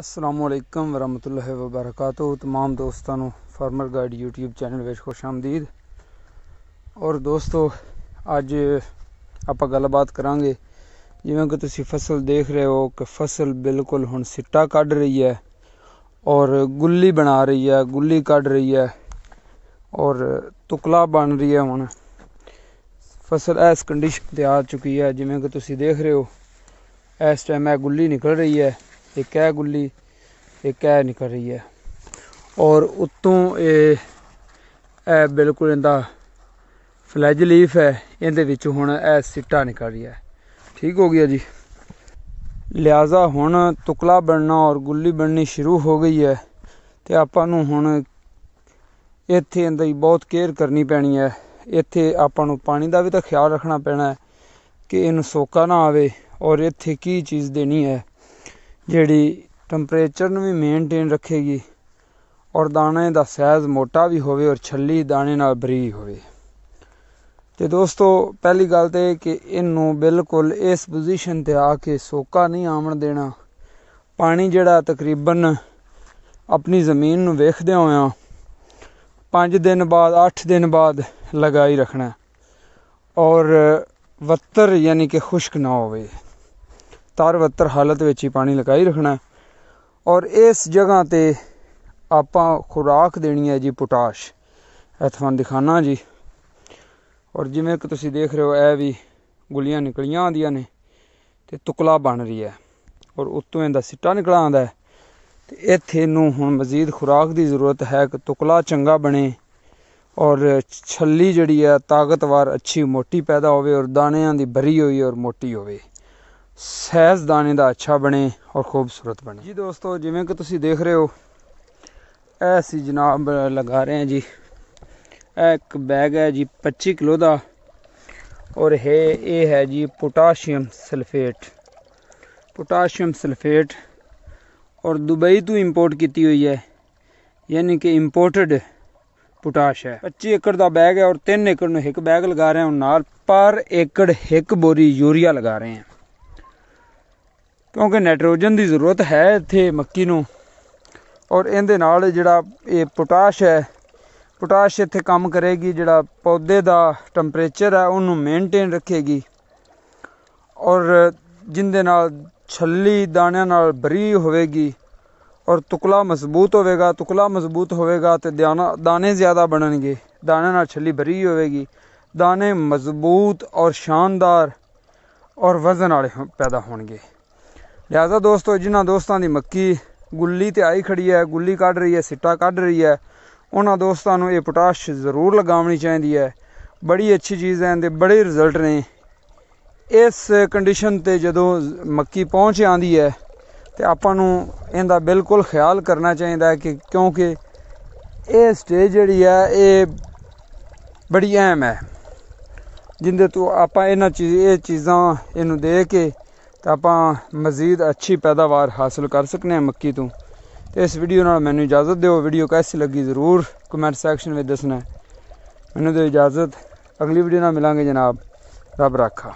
ਅਸਲਾਮੁਅਲੈਕਮ ਵਰਹਮਤੁਲਲਾਹਿ ਵਬਰਕਾਤੁਹ तमाम ਦੋਸਤਾਂ ਨੂੰ ਫਾਰਮਰ ਗਾਈਡ YouTube ਚੈਨਲ ਵਿੱਚ ਖੁਸ਼ ਆਮਦੀਦ ਔਰ ਦੋਸਤੋ ਅੱਜ ਆਪਾਂ ਗੱਲਬਾਤ ਕਰਾਂਗੇ ਜਿਵੇਂ ਕਿ ਤੁਸੀਂ ਫਸਲ ਦੇਖ ਰਹੇ ਹੋ ਕਿ ਫਸਲ ਬਿਲਕੁਲ ਹੁਣ ਸਿੱਟਾ ਕੱਢ ਰਹੀ ਹੈ ਔਰ ਗੁੱਲੀ ਬਣਾ ਰਹੀ ਹੈ ਗੁੱਲੀ ਕੱਢ ਰਹੀ ਹੈ ਔਰ ਤੁਕਲਾ ਬਣ ਰਹੀ ਹੈ ਹੁਣ ਫਸਲ ਇਸ ਕੰਡੀਸ਼ਨ ਤੇ ਆ ਚੁੱਕੀ ਹੈ ਜਿਵੇਂ ਕਿ ਤੁਸੀਂ ਦੇਖ ਰਹੇ ਹੋ ਇਸ ਟਾਈਮ ਇਹ ਗੁੱਲੀ ਨਿਕਲ ਰਹੀ ਹੈ ਇੱਕ ਐ ਗੁੱਲੀ ਇੱਕ ਐ ਨਿਕਲ ਰਹੀ ਹੈ ਔਰ ਉੱਤੋਂ ਇਹ ਇਹ ਬਿਲਕੁਲ ਇਹਦਾ ਫਲੈਜ ਲੀਫ ਹੈ ਇਹਦੇ ਵਿੱਚ ਹੁਣ ਐ ਸਿੱਟਾ ਨਿਕਲ ਰਹੀ ਹੈ ਠੀਕ ਹੋ ਗਿਆ ਜੀ ਲਿਆਜ਼ਾ ਹੁਣ ਤੁਕਲਾ ਬਣਨਾ ਔਰ ਗੁੱਲੀ ਬਣਨੀ ਸ਼ੁਰੂ ਹੋ ਗਈ ਹੈ ਤੇ ਆਪਾਂ ਨੂੰ ਹੁਣ ਇੱਥੇ ਇਹਦਾ ਹੀ ਬਹੁਤ ਕੇਅਰ ਕਰਨੀ ਪੈਣੀ ਹੈ ਇੱਥੇ ਆਪਾਂ ਨੂੰ ਪਾਣੀ ਦਾ ਵੀ ਤਾਂ ਖਿਆਲ ਰੱਖਣਾ ਪੈਣਾ ਹੈ ਕਿ ਇਹਨੂੰ ਸੋਕਾ ਨਾ ਆਵੇ ਔਰ ਇੱਥੇ ਕੀ ਚੀਜ਼ ਦੇਣੀ ਹੈ ਜਿਹੜੀ ਟੈਂਪਰੇਚਰ ਨੂੰ ਵੀ ਮੇਨਟੇਨ ਰੱਖੇਗੀ ਔਰ ਦਾਣੇ ਦਾ ਸਾਈਜ਼ ਮੋਟਾ ਵੀ ਹੋਵੇ ਔਰ ਛੱਲੀ ਦਾਣੇ ਨਾਲ ਬਰੀ ਹੋਵੇ ਤੇ ਦੋਸਤੋ ਪਹਿਲੀ ਗੱਲ ਤੇ ਕਿ ਇਹਨੂੰ ਬਿਲਕੁਲ ਇਸ ਪੋਜੀਸ਼ਨ ਤੇ ਆ ਕੇ ਸੋਕਾ ਨਹੀਂ ਆਉਣ ਦੇਣਾ ਪਾਣੀ ਜਿਹੜਾ ਤਕਰੀਬਨ ਆਪਣੀ ਜ਼ਮੀਨ ਨੂੰ ਵੇਖਦੇ ਹੋਇਆ 5 ਦਿਨ ਬਾਅਦ 8 ਦਿਨ ਬਾਅਦ ਲਗਾਈ ਰੱਖਣਾ ਔਰ ਵੱਤਰ ਯਾਨੀ ਕਿ ਖੁਸ਼ਕ ਨਾ ਹੋਵੇ 70 ਹਾਲਤ ਵਿੱਚ ਹੀ ਪਾਣੀ ਲਗਾਈ ਰੱਖਣਾ ਔਰ ਇਸ ਜਗ੍ਹਾ ਤੇ ਆਪਾਂ ਖੁਰਾਕ ਦੇਣੀ ਹੈ ਜੀ ਪੋਟਾਸ਼ ਇਹ ਤੁਹਾਨੂੰ ਦਿਖਾਣਾ ਜੀ ਔਰ ਜਿਵੇਂ ਕਿ ਤੁਸੀਂ ਦੇਖ ਰਹੇ ਹੋ ਇਹ ਵੀ ਗੁਲੀਆਂ ਨਿਕਲੀਆਂ ਆਂਦੀਆਂ ਨੇ ਤੇ ਤੁਕਲਾ ਬਣ ਰਹੀ ਹੈ ਔਰ ਉੱਤੋਂ ਇਹਦਾ ਸਿੱਟਾ ਨਿਕਲ ਆਂਦਾ ਹੈ ਤੇ ਇੱਥੇ ਨੂੰ ਹੁਣ ਮਜ਼ੀਦ ਖੁਰਾਕ ਦੀ ਜ਼ਰੂਰਤ ਹੈ ਕਿ ਤੁਕਲਾ ਚੰਗਾ ਬਣੇ ਔਰ ਛੱਲੀ ਜਿਹੜੀ ਹੈ ਤਾਕਤਵਰ ਅੱਛੀ ਮੋਟੀ ਪੈਦਾ ਹੋਵੇ ਔਰ ਦਾਣਿਆਂ ਦੀ ਭਰੀ ਹੋਈ ਔਰ ਮੋਟੀ ਹੋਵੇ ਸਹਿਜ ਦਾਣੇ ਦਾ ਅੱਛਾ ਬਣੇ ਔਰ ਖੂਬਸੂਰਤ ਬਣੇ ਜੀ ਦੋਸਤੋ ਜਿਵੇਂ ਕਿ ਤੁਸੀਂ ਦੇਖ ਰਹੇ ਹੋ ਐਸੀ ਜਨਾਬ ਲਗਾ ਰਹੇ ਹਾਂ ਜੀ ਇਹ ਇੱਕ ਬੈਗ ਹੈ ਜੀ 25 ਕਿਲੋ ਦਾ ਔਰ ਹੈ ਇਹ ਹੈ ਜੀ ਪੋਟਾਸ਼ੀਅਮ ਸਲਫੇਟ ਪੋਟਾਸ਼ੀਅਮ ਸਲਫੇਟ ਔਰ ਦੁਬਈ ਤੋਂ ਇੰਪੋਰਟ ਕੀਤੀ ਹੋਈ ਹੈ ਯਾਨੀ ਕਿ ਇੰਪੋਰਟਡ ਪੋਟਾਸ਼ ਹੈ 25 ਏਕੜ ਦਾ ਬੈਗ ਹੈ ਔਰ 3 ਏਕੜ ਨੂੰ ਇੱਕ ਬੈਗ ਲਗਾ ਰਹੇ ਹਾਂ ਨਾਲ ਪਰ ਏਕੜ ਇੱਕ ਬੋਰੀ ਯੂਰੀਆ ਲਗਾ ਰਹੇ ਹਾਂ ਕਿਉਂਕਿ ਨਾਈਟ੍ਰੋਜਨ ਦੀ ਜ਼ਰੂਰਤ ਹੈ ਇੱਥੇ ਮੱਕੀ ਨੂੰ ਔਰ ਇਹਦੇ ਨਾਲ ਜਿਹੜਾ ਇਹ ਪੋਟਾਸ਼ ਹੈ ਪੋਟਾਸ਼ ਇੱਥੇ ਕੰਮ ਕਰੇਗੀ ਜਿਹੜਾ ਪੌਦੇ ਦਾ ਟੈਂਪਰੇਚਰ ਹੈ ਉਹਨੂੰ ਮੇਨਟੇਨ ਰੱਖੇਗੀ ਔਰ ਜਿੰਦੇ ਨਾਲ ਛੱਲੀ ਦਾਣਿਆਂ ਨਾਲ ਭਰੀ ਹੋਵੇਗੀ ਔਰ ਤੁਕਲਾ ਮਜ਼ਬੂਤ ਹੋਵੇਗਾ ਤੁਕਲਾ ਮਜ਼ਬੂਤ ਹੋਵੇਗਾ ਤੇ ਦਾਣੇ ਜ਼ਿਆਦਾ ਬਣਨਗੇ ਦਾਣਿਆਂ ਨਾਲ ਛੱਲੀ ਭਰੀ ਹੋਵੇਗੀ ਦਾਣੇ ਮਜ਼ਬੂਤ ਔਰ ਸ਼ਾਨਦਾਰ ਔਰ ਵਜ਼ਨ ਵਾਲੇ ਪੈਦਾ ਹੋਣਗੇ ਲਿਆਦਾ ਦੋਸਤੋ ਜਿਨ੍ਹਾਂ ਦੋਸਤਾਂ ਦੀ ਮੱਕੀ ਗੁੱਲੀ ਤੇ ਆਈ ਖੜੀ ਹੈ ਗੁੱਲੀ ਕੱਢ ਰਹੀ ਹੈ ਸਿੱਟਾ ਕੱਢ ਰਹੀ ਹੈ ਉਹਨਾਂ ਦੋਸਤਾਂ ਨੂੰ ਇਹ ਪੋਟਾਸ਼ ਜ਼ਰੂਰ ਲਗਾਉਣੀ ਚਾਹੀਦੀ ਹੈ ਬੜੀ ਅੱਛੀ ਚੀਜ਼ ਹੈ ਇਹਦੇ ਬੜੇ ਰਿਜ਼ਲਟ ਨੇ ਇਸ ਕੰਡੀਸ਼ਨ ਤੇ ਜਦੋਂ ਮੱਕੀ ਪਹੁੰਚ ਆਂਦੀ ਹੈ ਤੇ ਆਪਾਂ ਨੂੰ ਇਹਦਾ ਬਿਲਕੁਲ ਖਿਆਲ ਕਰਨਾ ਚਾਹੀਦਾ ਹੈ ਕਿ ਕਿਉਂਕਿ ਇਹ ਸਟੇਜ ਜਿਹੜੀ ਹੈ ਇਹ ਬੜੀ ਅਹਿਮ ਹੈ ਜਿੰਦੇ ਤੋਂ ਆਪਾਂ ਇਹਨਾਂ ਚੀਜ਼ ਇਹ ਚੀਜ਼ਾਂ ਇਹਨੂੰ ਦੇ ਕੇ ਤਾਂ ਆਪਾਂ ਮਜ਼ੀਦ ਅੱਛੀ ਪੈਦਾਵਾਰ ਹਾਸਲ ਕਰ ਸਕਨੇ ਆ ਮੱਕੀ ਤੋਂ ਤੇ ਇਸ ਵੀਡੀਓ ਨਾਲ ਮੈਨੂੰ ਇਜਾਜ਼ਤ ਦਿਓ ਵੀਡੀਓ ਕੈਸੀ ਲੱਗੀ ਜ਼ਰੂਰ ਕਮੈਂਟ ਸੈਕਸ਼ਨ ਵਿੱਚ ਦੱਸਣਾ ਮੈਨੂੰ ਦਿਓ ਇਜਾਜ਼ਤ ਅਗਲੀ ਵੀਡੀਓ ਨਾਲ ਮਿਲਾਂਗੇ ਜਨਾਬ ਰੱਬ ਰਾਖਾ